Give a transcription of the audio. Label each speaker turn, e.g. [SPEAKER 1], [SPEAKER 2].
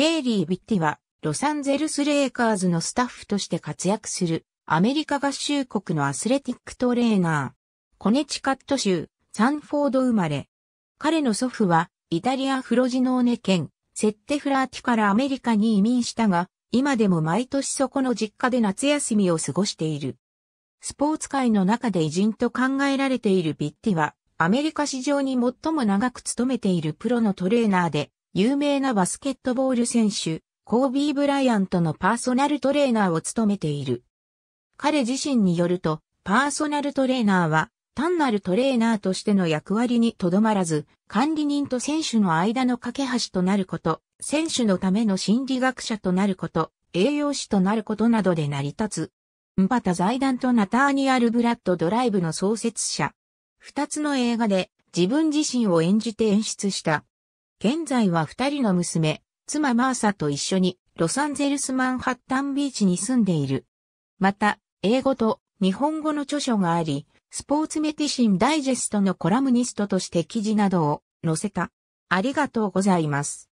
[SPEAKER 1] ゲイリー・ビッティは、ロサンゼルス・レイカーズのスタッフとして活躍する、アメリカ合衆国のアスレティックトレーナー。コネチカット州、サンフォード生まれ。彼の祖父は、イタリア・フロジノーネ県、セッテフラーティからアメリカに移民したが、今でも毎年そこの実家で夏休みを過ごしている。スポーツ界の中で偉人と考えられているビッティは、アメリカ史上に最も長く勤めているプロのトレーナーで、有名なバスケットボール選手、コービー・ブライアントのパーソナルトレーナーを務めている。彼自身によると、パーソナルトレーナーは、単なるトレーナーとしての役割にとどまらず、管理人と選手の間の架け橋となること、選手のための心理学者となること、栄養士となることなどで成り立つ。また財団とナターニアル・ブラッド・ドライブの創設者。二つの映画で自分自身を演じて演出した現在は二人の娘、妻マーサと一緒にロサンゼルスマンハッタンビーチに住んでいる。また、英語と日本語の著書があり、スポーツメディシンダイジェストのコラムニストとして記事などを載せた。ありがとうございます。